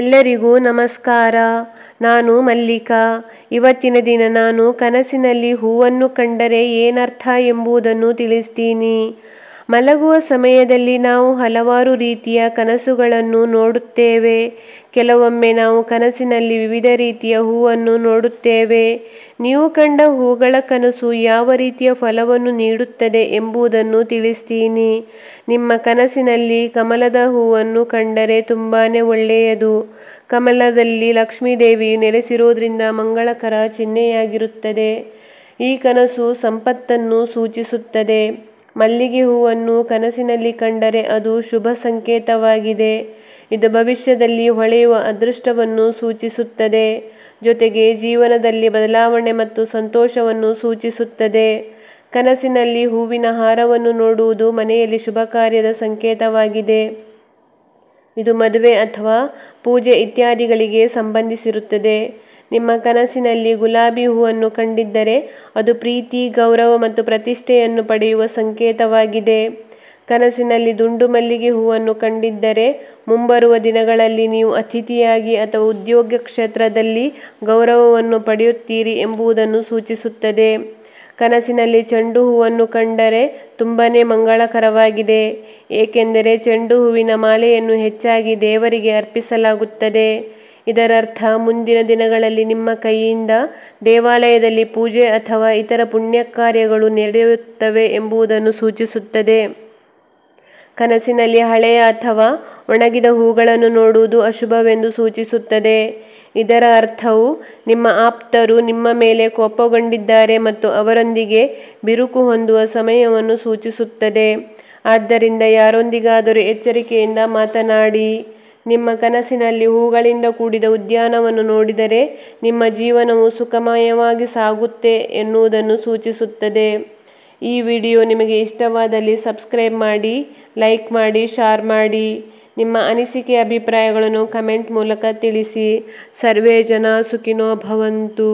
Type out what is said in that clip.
ಎಲ್ಲರಿಗೂ ನಮಸ್ಕಾರ ನಾನು ಮಲ್ಲಿಕಾ ಇವತ್ತಿನ ದಿನ ನಾನು ಕನಸಿನಲ್ಲಿ ಹೂವನ್ನು ಕಂಡರೆ ಏನರ್ಥ ಎಂಬುದನ್ನು ತಿಳಿಸ್ತೀನಿ ಮಲಗುವ ಸಮಯದಲ್ಲಿ ನಾವು ಹಲವಾರು ರೀತಿಯ ಕನಸುಗಳನ್ನು ನೋಡುತ್ತೇವೆ ಕೆಲವೊಮ್ಮೆ ನಾವು ಕನಸಿನಲ್ಲಿ ವಿವಿಧ ರೀತಿಯ ಹೂವನ್ನು ನೋಡುತ್ತೇವೆ ನೀವು ಕಂಡ ಹೂಗಳ ಕನಸು ಯಾವ ರೀತಿಯ ಫಲವನ್ನು ನೀಡುತ್ತದೆ ಎಂಬುದನ್ನು ತಿಳಿಸ್ತೀನಿ ನಿಮ್ಮ ಕನಸಿನಲ್ಲಿ ಕಮಲದ ಹೂವನ್ನು ಕಂಡರೆ ತುಂಬಾ ಒಳ್ಳೆಯದು ಕಮಲದಲ್ಲಿ ಲಕ್ಷ್ಮೀದೇವಿ ನೆಲೆಸಿರೋದ್ರಿಂದ ಮಂಗಳಕರ ಚಿಹ್ನೆಯಾಗಿರುತ್ತದೆ ಈ ಕನಸು ಸಂಪತ್ತನ್ನು ಸೂಚಿಸುತ್ತದೆ ಮಲ್ಲಿಗೆ ಹೂವನ್ನು ಕನಸಿನಲ್ಲಿ ಕಂಡರೆ ಅದು ಶುಭ ಸಂಕೇತವಾಗಿದೆ ಇದು ಭವಿಷ್ಯದಲ್ಲಿ ಹೊಳೆಯುವ ಅದೃಷ್ಟವನ್ನು ಸೂಚಿಸುತ್ತದೆ ಜೊತೆಗೆ ಜೀವನದಲ್ಲಿ ಬದಲಾವಣೆ ಮತ್ತು ಸಂತೋಷವನ್ನು ಸೂಚಿಸುತ್ತದೆ ಕನಸಿನಲ್ಲಿ ಹೂವಿನ ಹಾರವನ್ನು ನೋಡುವುದು ಮನೆಯಲ್ಲಿ ಶುಭ ಕಾರ್ಯದ ಸಂಕೇತವಾಗಿದೆ ಇದು ಮದುವೆ ಅಥವಾ ಪೂಜೆ ಇತ್ಯಾದಿಗಳಿಗೆ ಸಂಬಂಧಿಸಿರುತ್ತದೆ ನಿಮ್ಮ ಕನಸಿನಲ್ಲಿ ಗುಲಾಬಿ ಹೂವನ್ನು ಕಂಡಿದ್ದರೆ ಅದು ಪ್ರೀತಿ ಗೌರವ ಮತ್ತು ಪ್ರತಿಷ್ಠೆಯನ್ನು ಪಡೆಯುವ ಸಂಕೇತವಾಗಿದೆ ಕನಸಿನಲ್ಲಿ ದುಂಡು ಮಲ್ಲಿಗೆ ಹೂವನ್ನು ಕಂಡಿದ್ದರೆ ಮುಂಬರುವ ದಿನಗಳಲ್ಲಿ ನೀವು ಅತಿಥಿಯಾಗಿ ಅಥವಾ ಉದ್ಯೋಗ ಕ್ಷೇತ್ರದಲ್ಲಿ ಗೌರವವನ್ನು ಪಡೆಯುತ್ತೀರಿ ಎಂಬುದನ್ನು ಸೂಚಿಸುತ್ತದೆ ಕನಸಿನಲ್ಲಿ ಚೆಂಡು ಹೂವನ್ನು ಕಂಡರೆ ತುಂಬಾ ಮಂಗಳಕರವಾಗಿದೆ ಏಕೆಂದರೆ ಚೆಂಡು ಹೂವಿನ ಮಾಲೆಯನ್ನು ಹೆಚ್ಚಾಗಿ ದೇವರಿಗೆ ಅರ್ಪಿಸಲಾಗುತ್ತದೆ ಇದರರ್ಥ ಮುಂದಿನ ದಿನಗಳಲ್ಲಿ ನಿಮ್ಮ ಕೈಯಿಂದ ದೇವಾಲಯದಲ್ಲಿ ಪೂಜೆ ಅಥವಾ ಇತರ ಪುಣ್ಯ ಕಾರ್ಯಗಳು ನಡೆಯುತ್ತವೆ ಎಂಬುದನ್ನು ಸೂಚಿಸುತ್ತದೆ ಕನಸಿನಲ್ಲಿ ಹಳೆಯ ಅಥವಾ ಒಣಗಿದ ಹೂಗಳನ್ನು ನೋಡುವುದು ಅಶುಭವೆಂದು ಸೂಚಿಸುತ್ತದೆ ಇದರ ಅರ್ಥವು ನಿಮ್ಮ ಆಪ್ತರು ನಿಮ್ಮ ಮೇಲೆ ಕೋಪಗೊಂಡಿದ್ದಾರೆ ಮತ್ತು ಅವರೊಂದಿಗೆ ಬಿರುಕು ಹೊಂದುವ ಸಮಯವನ್ನು ಸೂಚಿಸುತ್ತದೆ ಆದ್ದರಿಂದ ಯಾರೊಂದಿಗಾದರೂ ಎಚ್ಚರಿಕೆಯಿಂದ ಮಾತನಾಡಿ ನಿಮ್ಮ ಕನಸಿನಲ್ಲಿ ಹೂಗಳಿಂದ ಕೂಡಿದ ಉದ್ಯಾನವನ್ನು ನೋಡಿದರೆ ನಿಮ್ಮ ಜೀವನವು ಸುಖಮಯವಾಗಿ ಸಾಗುತ್ತೆ ಎನ್ನುವುದನ್ನು ಸೂಚಿಸುತ್ತದೆ ಈ ವಿಡಿಯೋ ನಿಮಗೆ ಇಷ್ಟವಾದಲ್ಲಿ ಸಬ್ಸ್ಕ್ರೈಬ್ ಮಾಡಿ ಲೈಕ್ ಮಾಡಿ ಶಾರ್ ಮಾಡಿ ನಿಮ್ಮ ಅನಿಸಿಕೆ ಅಭಿಪ್ರಾಯಗಳನ್ನು ಕಮೆಂಟ್ ಮೂಲಕ ತಿಳಿಸಿ ಸರ್ವೇ ಜನ ಸುಖಿನೋ ಭವಂತು